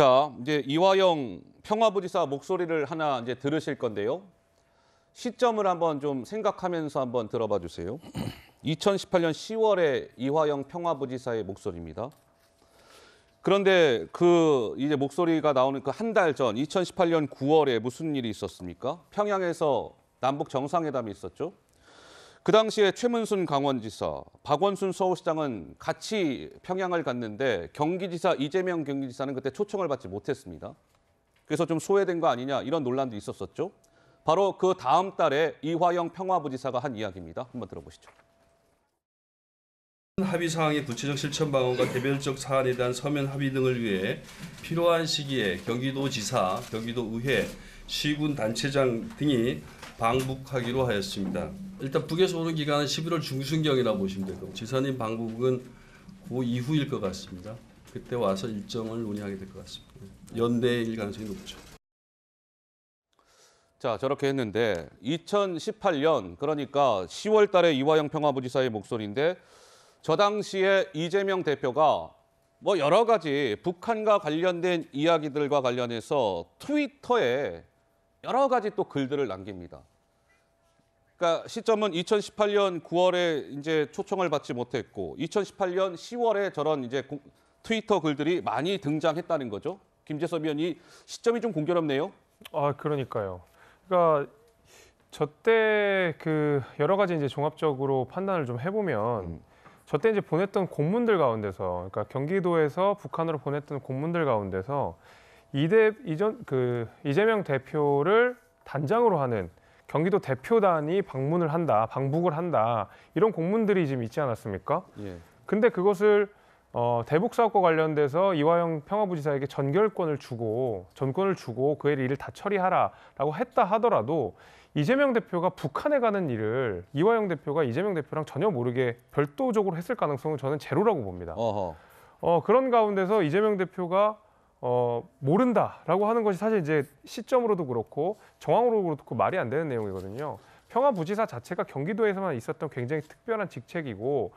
자, 이제 이화영 평화부지사 목소리를 하나 이제 들으실 건데요. 시점을 한번 좀 생각하면서 한번 들어봐 주세요. 2018년 10월에 이화영 평화부지사의 목소리입니다. 그런데 그 이제 목소리가 나오는 그 한 달전 2018년 9월에 무슨 일이 있었습니까? 평양에서 남북 정상회담이 있었죠. 그 당시에 최문순 강원지사, 박원순 서울시장은 같이 평양을 갔는데 경기지사 이재명 경기지사는 그때 초청을 받지 못했습니다. 그래서 좀 소외된 거 아니냐 이런 논란도 있었었죠. 바로 그 다음 달에 이화영 평화부지사가 한 이야기입니다. 한번 들어보시죠. 합의 사항의 구체적 실천 방안과 개별적 사안에 대한 서면 합의 등을 위해 필요한 시기에 경기도지사, 경기도의회, 시군 단체장 등이 방북하기로 하였습니다. 일단 북에서 오는 기간은 11월 중순경이라고 보시면 되고 지사님 방북은 그 이후일 것 같습니다. 그때 와서 일정을 논의하게 될 것 같습니다. 연대일 가능성이 높죠. 자 저렇게 했는데 2018년 그러니까 10월 달에 이화영 평화부지사의 목소리인데 저 당시에 이재명 대표가 뭐 여러 가지 북한과 관련된 이야기들과 관련해서 트위터에 여러 가지 또 글들을 남깁니다. 그러니까 시점은 2018년 9월에 이제 초청을 받지 못했고 2018년 10월에 저런 이제 트위터 글들이 많이 등장했다는 거죠. 김재섭 위원이 시점이 좀 공교롭네요. 아 그러니까요. 그러니까 저때 그 여러 가지 이제 종합적으로 판단을 좀 해보면 음. 저때 이제 보냈던 공문들 가운데서 그러니까 경기도에서 북한으로 보냈던 공문들 가운데서 이대 이전 그 이재명 대표를 단장으로 하는 경기도 대표단이 방문을 한다, 방북을 한다 이런 공문들이 지금 있지 않았습니까? 예. 근데 그것을 어, 대북 사업과 관련돼서 이화영 평화부지사에게 전결권을 주고 전권을 주고 그의 일을 다 처리하라라고 했다 하더라도 이재명 대표가 북한에 가는 일을 이화영 대표가 이재명 대표랑 전혀 모르게 별도적으로 했을 가능성은 저는 제로라고 봅니다. 어허. 어, 그런 가운데서 이재명 대표가 어, 모른다라고 하는 것이 사실 이제 시점으로도 그렇고 정황으로도 그렇고 말이 안 되는 내용이거든요. 평화부지사 자체가 경기도에서만 있었던 굉장히 특별한 직책이고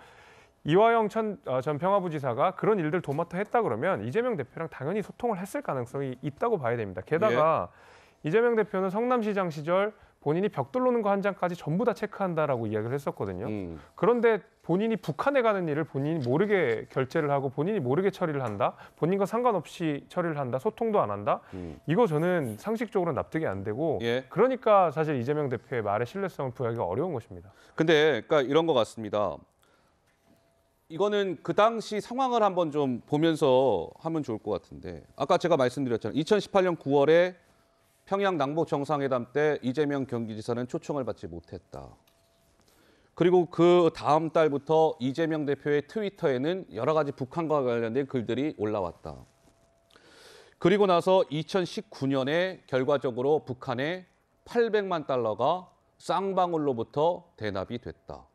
이화영 전, 어, 전 평화부지사가 그런 일들 도맡아 했다 그러면 이재명 대표랑 당연히 소통을 했을 가능성이 있다고 봐야 됩니다. 게다가 예. 이재명 대표는 성남시장 시절 본인이 벽돌 로는 거 한 장까지 전부 다 체크한다라고 이야기를 했었거든요. 음. 그런데 본인이 북한에 가는 일을 본인이 모르게 결제를 하고 본인이 모르게 처리를 한다. 본인과 상관없이 처리를 한다. 소통도 안 한다. 음. 이거 저는 상식적으로 납득이 안 되고 예. 그러니까 사실 이재명 대표의 말의 신뢰성을 부여하기가 어려운 것입니다. 근데 그러니까 이런 것 같습니다. 이거는 그 당시 상황을 한번 좀 보면서 하면 좋을 것 같은데 아까 제가 말씀드렸잖아요. 2018년 9월에 평양 남북 정상회담 때 이재명 경기지사는 초청을 받지 못했다. 그리고 그 다음 달부터 이재명 대표의 트위터에는 여러 가지 북한과 관련된 글들이 올라왔다. 그리고 나서 2019년에 결과적으로 북한에 800만 달러가 쌍방울로부터 대납이 됐다.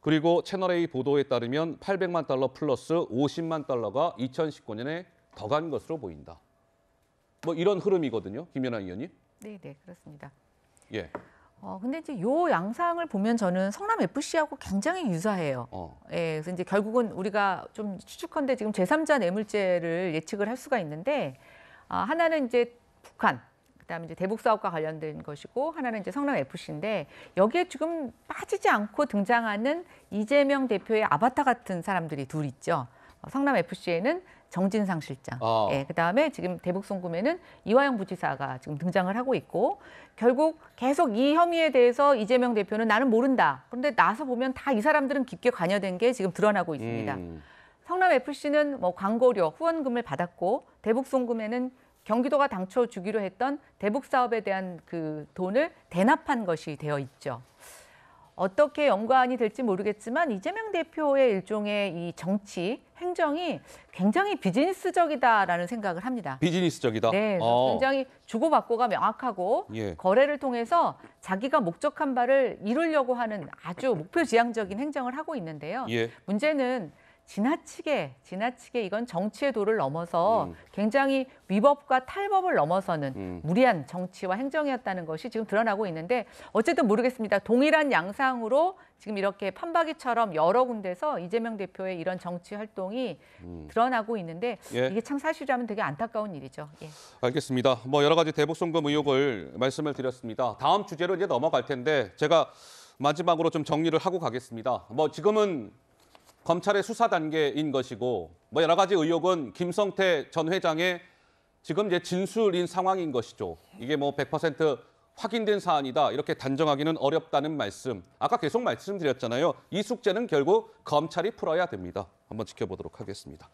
그리고 채널A 보도에 따르면 800만 달러 플러스 50만 달러가 2019년에 더 간 것으로 보인다. 뭐 이런 흐름이거든요. 김연아 의원님. 네, 네, 그렇습니다. 예. 어, 근데 이제 요 양상을 보면 저는 성남 FC하고 굉장히 유사해요. 어. 예, 그래서 이제 결국은 우리가 좀 추측컨대 지금 제삼자 뇌물죄를 예측을 할 수가 있는데 아, 하나는 이제 북한, 그다음에 이제 대북 사업과 관련된 것이고 하나는 이제 성남 FC인데 여기에 지금 빠지지 않고 등장하는 이재명 대표의 아바타 같은 사람들이 둘 있죠. 어, 성남 FC에는 정진상 실장, 아. 예, 그다음에 지금 대북송금에는 이화영 부지사가 지금 등장을 하고 있고 결국 계속 이 혐의에 대해서 이재명 대표는 나는 모른다. 그런데 나서 보면 다 이 사람들은 깊게 관여된 게 지금 드러나고 있습니다. 음. 성남 FC는 뭐 광고료, 후원금을 받았고 대북송금에는 경기도가 당초 주기로 했던 대북 사업에 대한 그 돈을 대납한 것이 되어 있죠. 어떻게 연관이 될지 모르겠지만 이재명 대표의 일종의 이 정치 행정이 굉장히 비즈니스적이다라는 생각을 합니다. 비즈니스적이다. 네, 아. 굉장히 주고받고가 명확하고 예. 거래를 통해서 자기가 목적한 바를 이루려고 하는 아주 목표지향적인 행정을 하고 있는데요. 예. 문제는 지나치게 지나치게 이건 정치의 도를 넘어서 음. 굉장히 위법과 탈법을 넘어서는 음. 무리한 정치와 행정이었다는 것이 지금 드러나고 있는데 어쨌든 모르겠습니다. 동일한 양상으로 지금 이렇게 판박이처럼 여러 군데서 이재명 대표의 이런 정치 활동이 음. 드러나고 있는데 예. 이게 참 사실이라면 되게 안타까운 일이죠. 예. 알겠습니다. 뭐 여러 가지 대북송금 의혹을 말씀을 드렸습니다. 다음 주제로 이제 넘어갈 텐데 제가 마지막으로 좀 정리를 하고 가겠습니다. 뭐 지금은 검찰의 수사 단계인 것이고 뭐 여러 가지 의혹은 김성태 전 회장의 지금 이제 진술인 상황인 것이죠. 이게 뭐 100% 확인된 사안이다 이렇게 단정하기는 어렵다는 말씀. 아까 계속 말씀드렸잖아요. 이 숙제는 결국 검찰이 풀어야 됩니다. 한번 지켜보도록 하겠습니다.